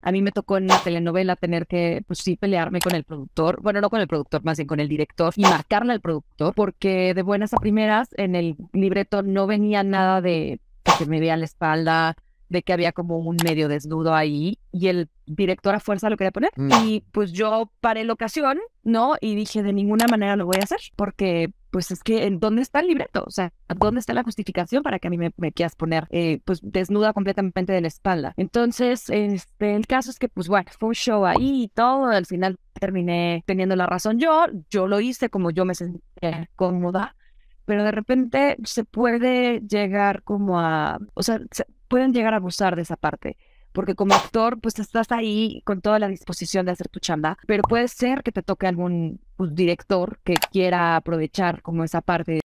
A mí me tocó en la telenovela tener que, pues sí, pelearme con el productor, bueno, no con el productor, más bien con el director, y marcarle al productor, porque de buenas a primeras en el libreto no venía nada de que me vea la espalda, de que había como un medio desnudo ahí, y el director a fuerza lo quería poner. Mm. Y pues yo paré la ocasión, ¿no? Y dije, de ninguna manera lo voy a hacer, porque pues es que ¿dónde está el libreto? O sea, ¿dónde está la justificación para que a mí me, quieras poner eh, pues desnuda completamente de la espalda? Entonces, este, el caso es que pues bueno, fue show ahí y todo, al final terminé teniendo la razón yo, yo lo hice como yo me sentía cómoda, pero de repente se puede llegar como a, o sea, pueden llegar a abusar de esa parte porque como actor, pues estás ahí con toda la disposición de hacer tu chamba, pero puede ser que te toque algún pues, director que quiera aprovechar como esa parte